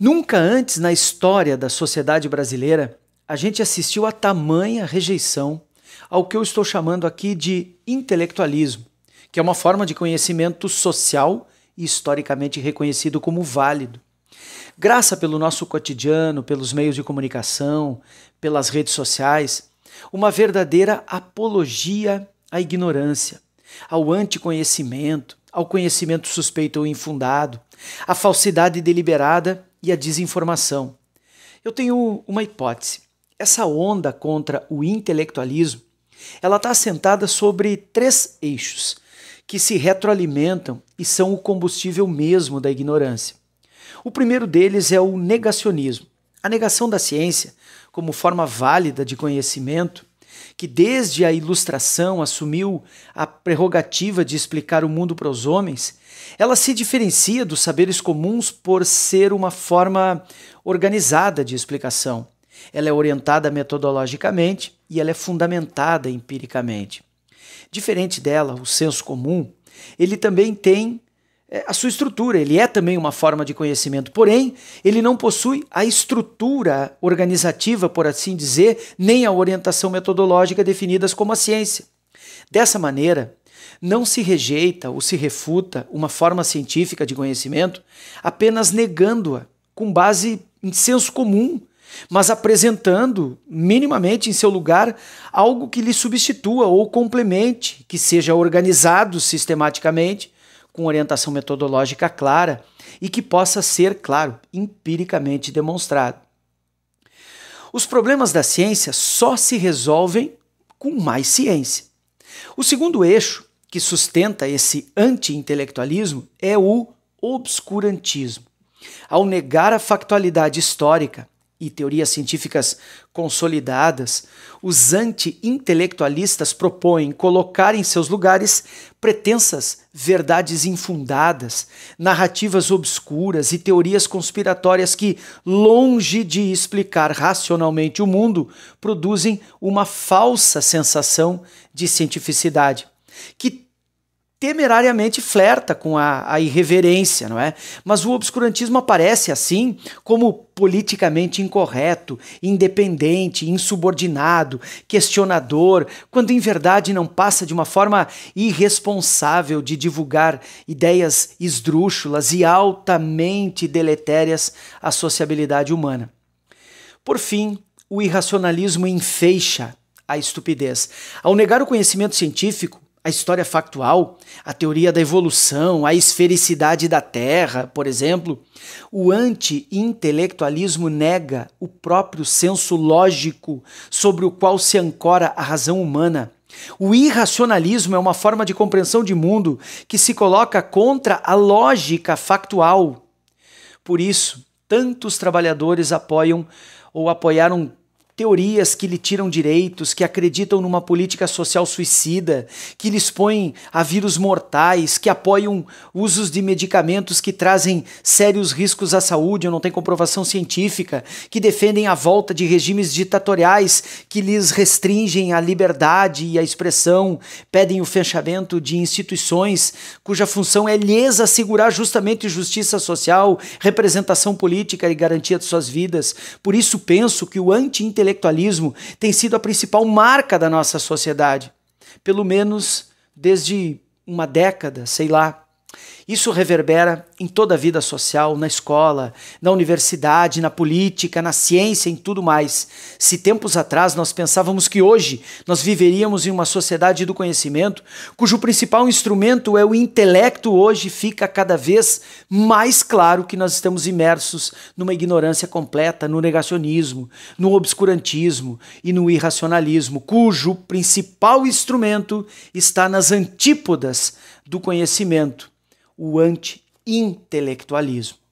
Nunca antes na história da sociedade brasileira a gente assistiu a tamanha rejeição ao que eu estou chamando aqui de intelectualismo, que é uma forma de conhecimento social e historicamente reconhecido como válido. Graça pelo nosso cotidiano, pelos meios de comunicação, pelas redes sociais, uma verdadeira apologia à ignorância, ao anticonhecimento, ao conhecimento suspeito ou infundado, à falsidade deliberada e a desinformação. Eu tenho uma hipótese. Essa onda contra o intelectualismo, ela está assentada sobre três eixos que se retroalimentam e são o combustível mesmo da ignorância. O primeiro deles é o negacionismo. A negação da ciência como forma válida de conhecimento que desde a Ilustração assumiu a prerrogativa de explicar o mundo para os homens, ela se diferencia dos saberes comuns por ser uma forma organizada de explicação. Ela é orientada metodologicamente e ela é fundamentada empiricamente. Diferente dela, o senso comum, ele também tem é, a sua estrutura. Ele é também uma forma de conhecimento, porém, ele não possui a estrutura organizativa, por assim dizer, nem a orientação metodológica definidas como a ciência. Dessa maneira, não se rejeita ou se refuta uma forma científica de conhecimento apenas negando-a com base em senso comum, mas apresentando minimamente em seu lugar algo que lhe substitua ou complemente, que seja organizado sistematicamente com orientação metodológica clara e que possa ser, claro, empiricamente demonstrado. Os problemas da ciência só se resolvem com mais ciência. O segundo eixo que sustenta esse anti-intelectualismo é o obscurantismo. Ao negar a factualidade histórica, e teorias científicas consolidadas, os anti-intelectualistas propõem colocar em seus lugares pretensas verdades infundadas, narrativas obscuras e teorias conspiratórias que, longe de explicar racionalmente o mundo, produzem uma falsa sensação de cientificidade, que temerariamente flerta com a, a, irreverência, não é? Mas o obscurantismo aparece assim como politicamente incorreto, independente, insubordinado, questionador, quando em verdade não passa de uma forma irresponsável de divulgar ideias esdrúxulas e altamente deletérias à sociabilidade humana. Por fim, o irracionalismo enfeixa a estupidez. Ao negar o conhecimento científico, a história factual, a teoria da evolução, a esfericidade da Terra, por exemplo, o anti-intelectualismo nega o próprio senso lógico sobre o qual se ancora a razão humana. O irracionalismo é uma forma de compreensão de mundo que se coloca contra a lógica factual. Por isso, tantos trabalhadores apoiam ou apoiaram teorias que lhe tiram direitos, que acreditam numa política social suicida, que lhe expõem a vírus mortais, que apoiam usos de medicamentos que trazem sérios riscos à saúde ou não tem comprovação científica, que defendem a volta de regimes ditatoriais que lhes restringem a liberdade e a expressão, pedem o fechamento de instituições cuja função é lhes assegurar justamente justiça social, representação política e garantia de suas vidas. Por isso penso que o anti intelectualismo tem sido a principal marca da nossa sociedade, pelo menos desde uma década, sei lá. Isso reverbera em toda a vida social, na escola, na universidade, na política, na ciência, em tudo mais. Se tempos atrás nós pensávamos que hoje nós viveríamos em uma sociedade do conhecimento, cujo principal instrumento é o intelecto, hoje fica cada vez mais claro que nós estamos imersos numa ignorância completa, no negacionismo, no obscurantismo e no irracionalismo, cujo principal instrumento está nas antípodas do conhecimento o anti-intelectualismo.